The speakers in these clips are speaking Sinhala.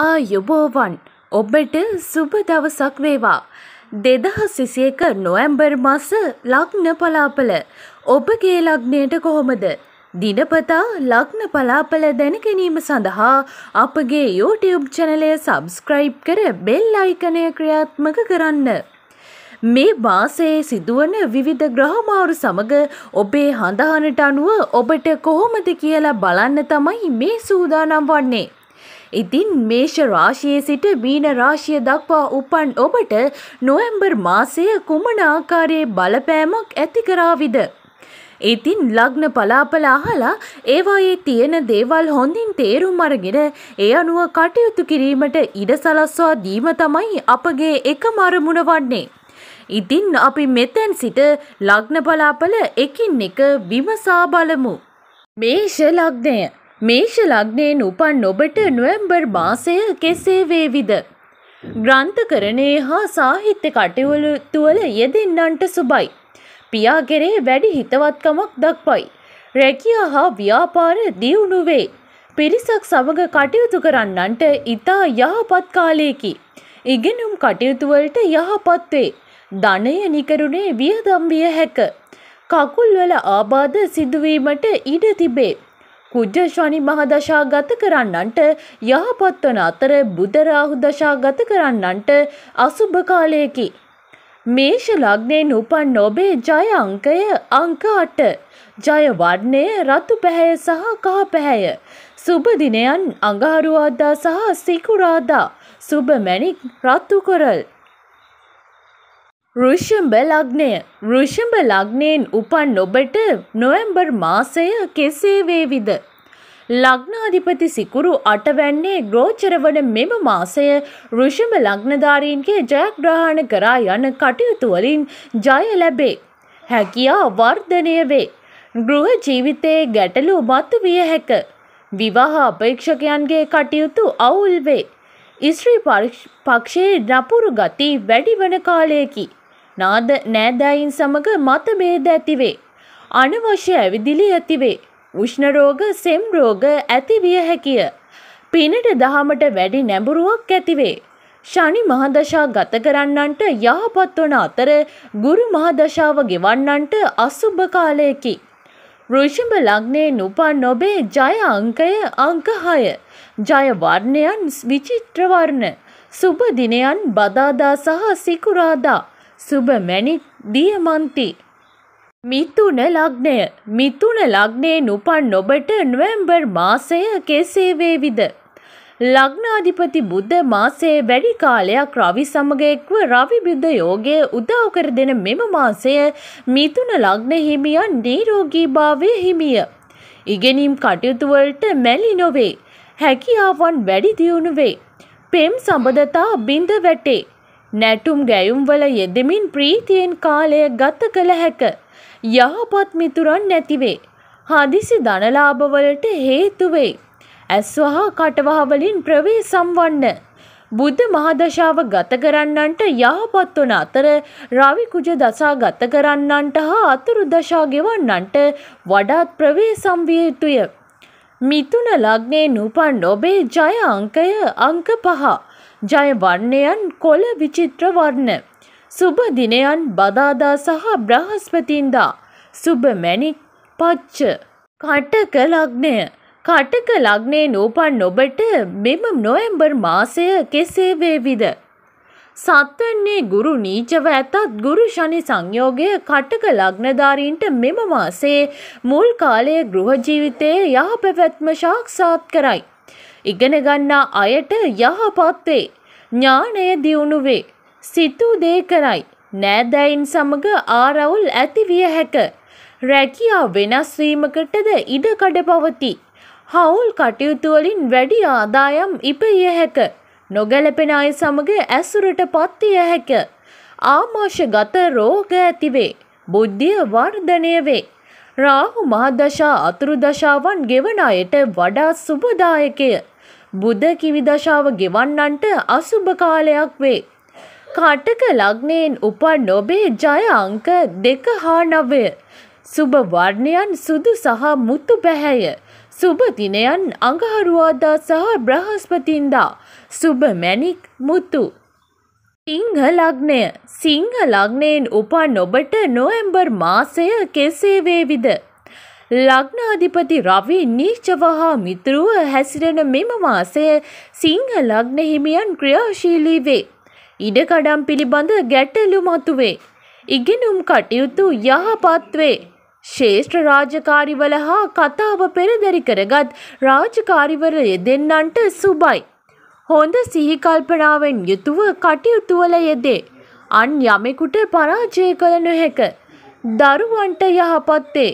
ආයුබෝවන් ඔබට සුබ දවසක් වේවා. දෙදහස් සිසියක නොඇම්බර් මස ලක්න පලාපල ඔබගේ ලක්නයට කොහොමද. දිනපතා ලක්න පලාපල දැනගැනීම සඳහා අපගේ YouTube චැනලය සබස්ක්‍රයිබ් කර බෙල් අයිකනය ක්‍රියාත්මක කරන්න. මේ මාසයේ සිදුවන විවිධ ග්‍රහමාරු සමග ඔබේ හඳහනට අනුව ඔබට කොහොමද කියලා බලන්න තමයි මේ සූදානම් වන්නේ. ඉතින් මේෂ රාශියේ සිට මීන රාශිය දක්වා උපන් ඔබට නොවැම්බර් මාසය කුමන ආකාරයේ බලපෑමක් ඇති කරාවිද? ඉතින් ලග්න පලාපල අහලා ඒවායේ තියෙන දේවල් හොඳින් තේරුම් අරගෙන ඒ අනුව කටයුතු කිරීමට ඉඩ සලස්වා දීම තමයි අපගේ එකම අරමුණ වන්නේ. ඉතින් අපි මෙතෙන් සිට ලග්න පලාපල එකින් එක විමසා බලමු. මේෂ ලග්නය මේෂ ලග්නයෙන් උපන් ඔබට නොවැම්බර් මාසය කෙසේ වේවිද? ග්‍රන්ථකරණයේ හා සාහිත්‍ය කටයුතු තුළ යෙදෙන්නන්ට සුබයි. පියා කෙරේ වැඩි හිතවත්කමක් දක්වයි. රැකියා හා ව්‍යාපාර දියුණු වේ. පිරිසක් සමග කටයුතු කරන්නන්ට ඊතා යහපත් කාලයකි. ඉගෙනුම් කටයුතු වලට යහපත් වේ. ධනය නිකරුණේ වියදම් විය හැක. කකුල් වල ආබාධ සිදුවීමට ඉඩ තිබේ. කුජ ශනි මහදශා ගත කරන්නන්ට යහපත් වන අතර බුදරාහු දශා ගත කරන්නන්ට අසුභ කාලයකි. මේෂ ලග්නයෙන් උපන් නොබේ ජය අංකය අංක අට. ජය වර්ණය රතු පැහැය සහ කහ පැහැය. සුබ දිනයන් අඟහරුවාදා සහ සිකුරාදා. සුබ මැණික් රතු කොරල්. රුෂභ ලග්නය රුෂභ ලග්නයෙන් උපන් ඔබට නොවැම්බර් මාසය කෙසේ වේවිද? ලග්නාධිපති සිකුරු අටවැන්නේ ගෝචර වන මෙම මාසය රුෂභ ලග්නධාරීන්ගේ ජයග්‍රහණ කරා යන කටයුතු වලින් ජය ලැබේ. හැකියා වර්ධනය වේ. ගෘහ ජීවිතයේ ගැටලු මතුවිය හැක. විවාහ අපේක්ෂකයන්ගේ කටයුතු අවුල් වේ. ස්ත්‍රී පක්ෂයේ නපුරු ගති වැඩි වන කාලයකි. නාද නෑදෑයින් සමග මතභේද ඇතිවේ. අනවශ්‍ය ඇවිදිලි ඇතිවේ. උෂ්ණ රෝග, සෙම් රෝග ඇතිවිය හැකිය. පිනට දහමට වැඩි නැඹුරුවක් ඇතිවේ. ශනි මහදශා ගත කරන්නන්ට යහපත් වන අතර ගුරු මහදශාව ගෙවන්නන්ට අසුබ කාලයකි. වෘෂභ ලග්නයේ නුපන් නොබේ ජය අංකය අංක 6. ජය වර්ණයන් විචිත්‍ර වර්ණ. සුබ දිනයන් බදාදා සහ සිකුරාදා. සුබමැණි දියමන්ති මිතුන ලග්නය මිතුන ලග්නයෙන් උපන් ඔබට නොවැම්බර් මාසය කෙසේ වේවිද ලග්නාධිපති බුද්ධ මාසයේ වැඩි කාලයක් රවි සමග එක්ව රවි බුද්ධ යෝගය උදව් කර දෙන මෙම මාසය මිතුන ලග්න හිමියන් නිරෝගීභාවය හිමිය ඉගෙනීම් කටයුතු වලට මැලි නොවේ හැකියාවන් වැඩි දියුණු වේ පෙම් සම්බදතා බිඳ වැටේ නැටුම් ගැයුම්වල යෙදෙමින් ප්‍රීතියෙන් කාලය ගත කළ හැක. යහපත් මිතුරන් නැතිවේ. හදිසි ධනලාභවලට හේතුවෙයි. ඇස්වහ කටවහවලින් ප්‍රවේ සම්වන්න. බුද්ධ මහදශාව ගත කරන්නන්ට යහපත් වන අතර රවි කුජ දසා ගත කරන්නන්ට හා අතුරු දශා ගෙවන්නන්ට වඩාත් ප්‍රවේ සම්විය යුතුය. මිතුන ලග්නේ නූපන් ඔබේ ජය අංකය අංක පහ. ජය වර්ණයන් කොළ විචිත්‍ර වර්ණ. සුබ දිනයන් බදාදා සහ බ්‍රහස්පතින්දා. සුබ මැණික් පච්ච. කටක ලග්නය. කටක ලග්නයේ නූපන් ඔබට මෙම නොවැම්බර් මාසය කෙසේ වේවිද? සත්වන්නේ ගුරු නීචව ඇතත් ගුරු ශනි සංයෝගය කටක ලග්නධාරීන්ට මෙම මාසේ මුල් කාලයේ ගෘහ ජීවිතයේ යහපැවැත්ම සාක්ෂාත් කරයි. ඉගෙන ගන්නා අයට යහපත් වේ. ඥාණය දියුණු වේ. සිතූ දේ කරයි. නෑදෑයින් සමග ආරවුල් ඇති විය හැක. රැකියා වෙනස් වීමකටද ඉඩකඩ පවතී. හවුල් කටයුතු වලින් වැඩි ආදායම් ඉපිය හැක. නොගැලපෙන අය සමග ඇසුරට පත්විය හැක. ආමාශගත රෝග ඇතිවේ. බුද්ධිය වර්ධනය වේ. රාහු මහදශා අතුරු දශාවන් ගෙවන අයට වඩා සුබදායකය. බුද කිවිදශාව ගෙවන්නන්ට අසුභ කාලයක් වේ. කටක ලග්නයෙන් උපන් නොබේ ජය අංක දෙක හා නවය. සුභ වර්ණයන් සුදු සහ මුතු පැහැය. සුභ දිනයන් අඟහරුවාදා සහ බ්‍රහස්පතින්දා. සුභ මැණික් මුතු. සිංහ ලග්නය සිංහ ලග්නයෙන් උපන් ඔබට නොවැම්බර් මාසය කෙසේ වේවිද? ලග්නාධිපති රවි නීචව හා මිතුරුව හැසිරෙන මෙම මාසය සිංහ ලග්න හිමියන් ක්‍රියාශීලී වේ. ඉඩකඩම් පිළිබඳ ගැටලු මතුවේ. ඉගෙනුම් කටයුතු යහපත් වේ. ශේෂ්ඨ රාජකාරිවල හා කතාව පෙරදරි කරගත් රාජකාරිවල යෙදෙන්නන්ට සුබයි. හොඳ සිහිකල්පනාවෙන් යුතුව කටයුතු වල යෙදේ. අන් යමෙකුට පරාජය කළ නොහැක. දරුවන්ට යහපත්තේ.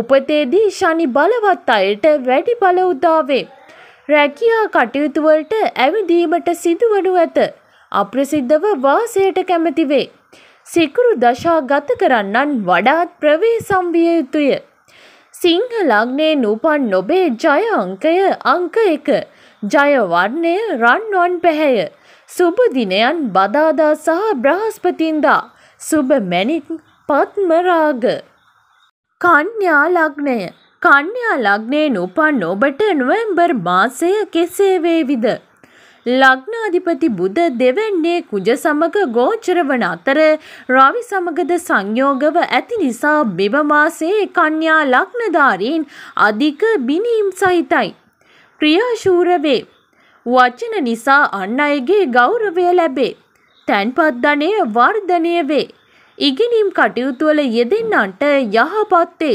උපතේදී ශනි බලවත් අයට වැඩි බල උදාවේ. රැකියා කටයුතුවලට ඇවිදීමට සිදුවනු ඇත. අප්‍රසිද්ධව වාසයට කැමැතිවේ. සිකුරු දශා ගත කරන්නන් වඩාත් ප්‍රවේසම් විය යුතුය. සිංහ ලග්නේ නූපන් නොබේ ජය අංකය අංක 1. ජය වර්ණය රන්වන් පැහැය. සුබ දිනයන් බදාදා සහ බ්‍රහස්පතින්දා. සුබ මැණික් පත්මරාග කන්‍යා ලග්නය කන්‍යා ලග්නයෙන් උපන් ඔබට නොවැම්බර් මාසය කෙසේ වේවිද? ලග්නාධිපති බුධ දෙවන්නේ කුජ සමග ගෝචර වන අතර රවි සමගද සංයෝගව ඇති නිසා මෙම මාසයේ කන්‍යා ලග්නධාරීන් අධික බිනීම් සහිතයි. ප්‍රියාශූර වේ. වචන නිසා අන් අයගේ ගෞරවය ලැබේ. තැන්පත් ධනය වර්ධනය වේ. ඉගෙනීම් කටයුතුවල යෙදෙන්නන්ට යහපත්තේ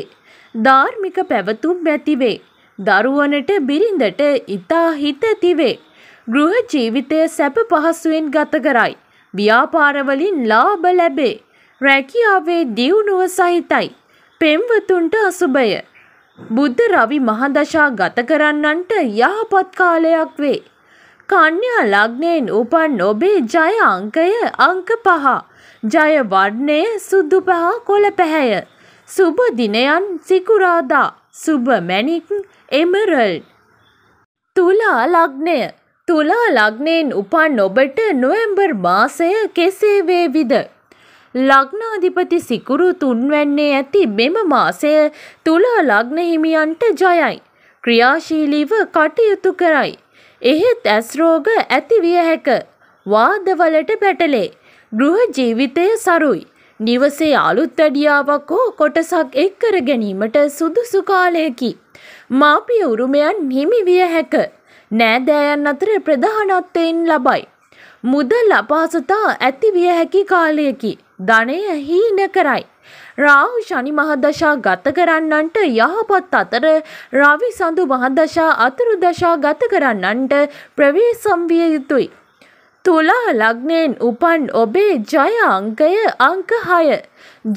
ධාර්මික පැවතුම් ඇතිවේ. දරුවනට බිරිඳට ඉතා හිත තිවේ. ගෘහ ජීවිතය සැප පහසුවෙන් ගත කරයි. ව්‍යාපාරවලින් ලාභ ලැබේ. රැකියාවේ දියුණුව සහිතයි. පෙම්වතුන්ට අසුබය. බුද්ධ රවි මහදශා ගත කරන්නන්ට යහපත් කාලයක් වේ. කන්‍යා ලග්නයෙන් උපන් ඔබේ ජය අංකය අංක පහ. ජය වන්නේ සුදු පහ කොළ පැහැය. සුබ දිනයන් සිකුරාදා. සුබ මැණික් එමරල්ඩ්. තුලා ලග්නය. තුලා ලග්නයෙන් උපන් ඔබට නොවැම්බර් මාසය කෙසේ වේවිද? ලග්නාධිපති සිකුරු තුන්වැන්නේ ඇති මෙම මාසය තුලා ලග්න හිමියන්ට ජයයි. ක්‍රියාශීලීව කටයුතු කරයි. එහෙත් ඇස් රෝග ඇති විය හැක. වාදවලට පැටලේ. ගෘහ ජීවිතය සරුයි. නිවසේ අලුත් වැඩියාවක් හෝ කොටසක් එක් කර ගැනීමට සුදුසු කාලයකි. මාපිය උරුමයන් හිමි විය හැක. නෑදෑයන් අතර ප්‍රධානත්වයෙන් ලබයි. මුදල් අපහසතා ඇති විය හැකි කාලයකි. ධනය හීන කරයි. රාහු ශනි මහදශා ගත කරන්නන්ට යහපත් අතර රවි සඳු මහදශා අතුරු දශා ගත කරන්නන්ට ප්‍රවේසම් විය යුතුයි. තුලා ලග්නයෙන් උපන් ඔබේ ජය අංකය අංක 6.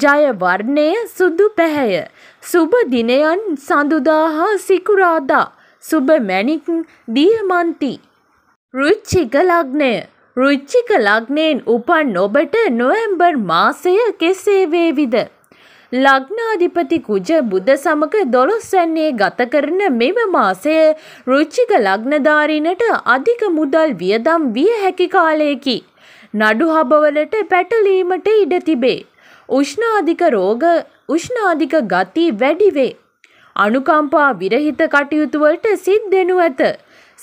ජය වර්ණය සුදු පැහැය. සුබ දිනයන් සඳුදා හා සිකුරාදා. සුබ මැණික් දියමන්ති. රුචික ලග්නය. රුචික ලග්නයෙන් උපන් ඔබට නොවැම්බර් මාසය කෙසේ වේවිද? ලග්නාධිපති කුජ බුද සමග දොළොස්වැන්නේ ගත කරන මෙම මාසය රුච්චික ලග්නධාරීනට අධික මුදල් වියදම් විය හැකි කාලයකි. නඩු හබවලට පැටලීමට ඉඩ තිබේ. උෂ්ණාධික රෝග උෂ්ණාධික ගති වැඩිවේ. අනුකම්පා විරහිත කටයුතුවලට සිත් දෙනු ඇත.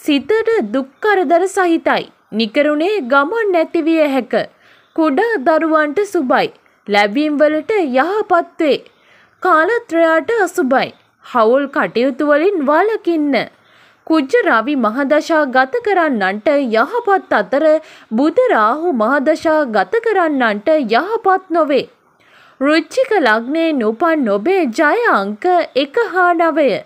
සිතට දුක්කරදර සහිතයි. නිකරුණේ ගමන් නැතිවිය හැක. කුඩා දරුවන්ට සුබයි. ලැබීම්වලට යහපත් වේ. කාලත්‍රයාට අසුබයි. හවුල් කටයුතු වලින් වළකින්න. කුජ්ජ රවි මහදශා ගත කරන්නන්ට යහපත් අතර බුධ රාහු මහදශා ගත කරන්නන්ට යහපත් නොවේ. රුචික ලග්නේ නුපන් නොබේ ජය අංක 1 හා 9.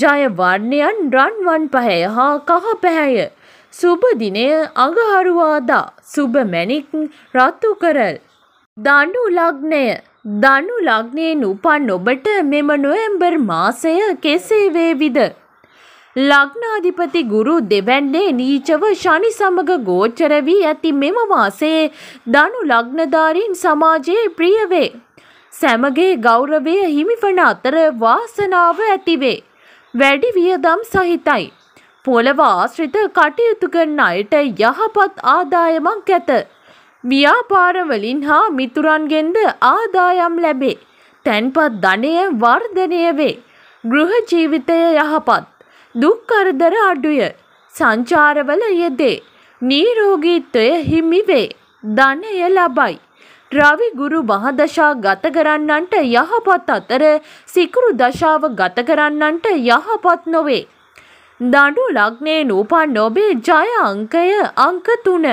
ජය වර්ණයන් රන්වන් පහය හා කහ පැහැය. සුබ දිනය අඟහරුවාදා සුබ මැණික් රතු කරල් ධනු ලග්නය ධනු ලග්නයෙන් උපන් ඔබට මෙම නොවැම්බර් මාසය කෙසේ වේවිද? ලග්නාධිපති ගුරු දෙවැන්නේ නීචව ශනි සමග ගෝචර වී ඇති මෙම මාසයේ ධනු ලග්නධාරීන් සමාජයේ ප්‍රිය වේ. සැමගේ ගෞරවය හිමිවන අතර වාසනාව ඇතිවේ. වැඩි වියදම් සහිතයි. පොළව ආශ්‍රිත කටයුතු කරන අයට යහපත් ආදායමක් ඇත. ව්‍යාපාරවලින් හා මිතුරන්ගෙන්ද ආදායම් ලැබේ. තැන්පත් ධනය වර්ධනය වේ. ගෘහ ජීවිතය යහපත්. දුක් කරදර අඩුය. සංචාරවල යෙදේ. නීරෝගීත්වය හිමිවේ. ධනය ලබයි. රවි ගුරු මහදශා ගත කරන්නන්ට යහපත් අතර සිකුරු දශාව ගත කරන්නන්ට යහපත් නොවේ. දඩු ලග්නේ නූපන් නොබේ ජය අංකය අංක තුන.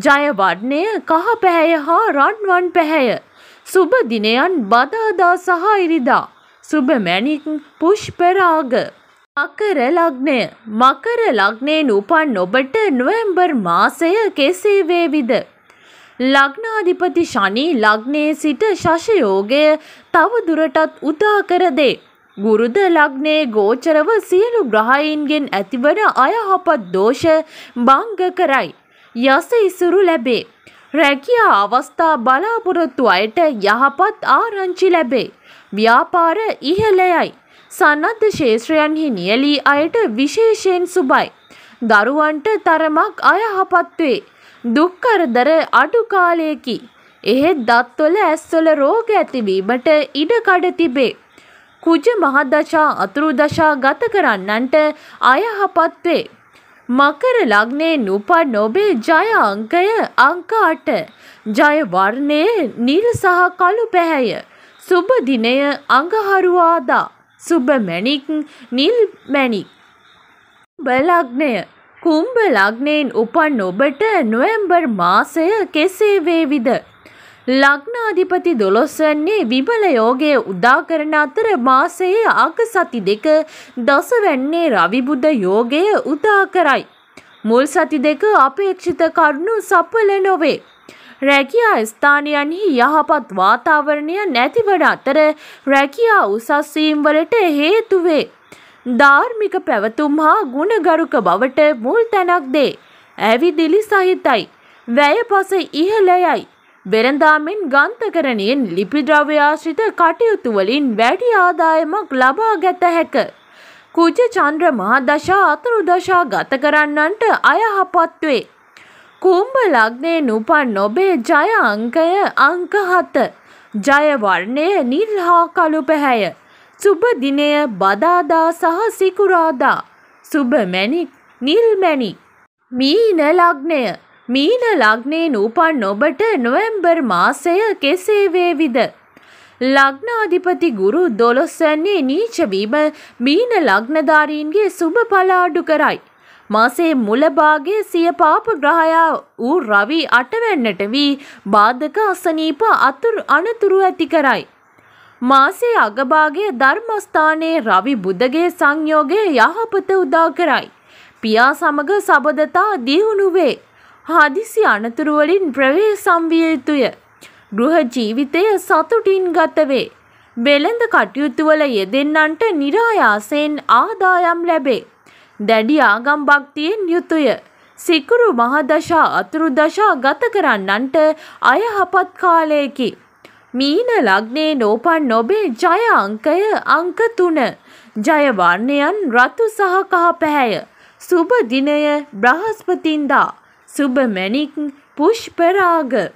ජයවර්ණය කහ පැහැය හා රන්වන් පැහැය. සුබ දිනයන් බදාදා සහ ඉරිදා. සුබ මැණික් පුෂ්පරාග. මකර ලග්නය මකර ලග්නයෙන් උපන් ඔබට නොවැම්බර් මාසය කෙසේ වේවිද? ලග්නාධිපති ශනි ලග්නයේ සිට ශෂයෝගය තව දුරටත් උදා කර දේ. ගුරුද ලග්නේ ගෝචරව සියලු ග්‍රහයින්ගෙන් ඇතිවන අයහපත් දෝෂ භංග කරයි. යස ඉසුරු ලැබේ. රැකියා අවස්ථා බලාපොරොත්තු අයට යහපත් ආරංචි ලැබේ. ව්‍යාපාර ඉහළයයි. සන්නද්ධ ශේත්‍රයන්හි නියලී අයට විශේෂයෙන් සුබයි. දරුවන්ට තරමක් අයහපත් වේ. දුක් කරදර අඩු කාලයකි. එහෙත් දත්වල ඇස්වල රෝග ඇතිවීමට ඉඩකඩ තිබේ. කුජ මහදශා අතුරු දශා ගත කරන්නන්ට අයහපත් වේ. මකර ලග්නයෙන් උපන් ඔබේ ජය අංකය අංක 8. ජය වර්ණය නිල් සහ කළු පැහැය. සුබ දිනය අඟහරුවාදා. සුබ මණික් නිල් මණික්. බලග්නය කුම්භ ලග්නයෙන් උපන් ඔබට නොවැම්බර් මාසය කෙසේ වේවිද? ලග්නාධිපති දොළොස්වන්නේ විමල යෝගය උදාකරන අතර මාසයේ අග සති දෙක දසවැන්නේ රවිබුද යෝගය උදා කරයි. මුල් සති දෙක අපේක්ෂිත කරුණු සඵල නොවේ. රැකියා ස්ථානයන්හි යහපත් වාතාවරණය නැතිවන අතර රැකියා උසස්වීම් වලට හේතු වේ. ධාර්මික පැවතුම් හා ගුණගරුක බවට මුල් තැනක් දේ. ඇවිදිලි සහිතයි. වැය පස ඉහළ යයි. වෙරඳාමෙන් ගන්තකරණයෙන් ලිපිද්‍රව්‍ය ආශ්‍රිත කටයුතුවලින් වැඩි ආදායමක් ලබා ගත හැක. කුජ චන්ද්‍ර මහදශා අතුරු දශා ගත කරන්නන්ට අයහපත් වේ. කුම්භ ලග්නේ නුපන් නොබේ ජය අංකය අංක හත. ජය වර්ණය නිල් හා කළු පැහැය. සුබ දිනය බදාදා සහ සිකුරාදා. සුබ මැණික් නිල් මැණික්. මීන ලග්නය මීන ලග්නයෙන් උපන් ඔබට නොවැම්බර් මාසය කෙසේ වේවිද? ලග්නාධිපති ගුරු දොළොස්සන්නේ නීච වීම මීන ලග්නධාරීන්ගේ සුබ පලාඩු කරයි. මාසේ මුලභාගයේ සිය පාප ග්‍රහයා වූ රවි අටවැන්නට වී බාධක අසනීප අතුරු අනතුරු ඇති කරයි. මාසේ අගභාගයේ ධර්මස්ථානයේ රවි බුදගේ සංයෝගයේ යහපත උදා කරයි. පියා සමග සබදතා දියුණු වේ. හදිසි අනතුරුවලින් ප්‍රවේ සම්විය යුතුය. ගෘහ ජීවිතය සතුටින් ගතවේ. වෙළඳ කටයුතුවල යෙදෙන්නන්ට නිරායාසයෙන් ආදායම් ලැබේ. දැඩි ආගම් භක්තියෙන් යුතුය. සිකුරු මහදශා අතුරු දශා ගත කරන්නන්ට අයහපත් කාලයකි. මීන ලග්නේ නෝපන් නොබේ ජය අංකය අංක තුන. ජය වර්ණයන් රතු සහ කහ පැහැය. සුබ දිනය බ්‍රහස්පතින්දා. සුබ මැණික් පුෂ්පරාග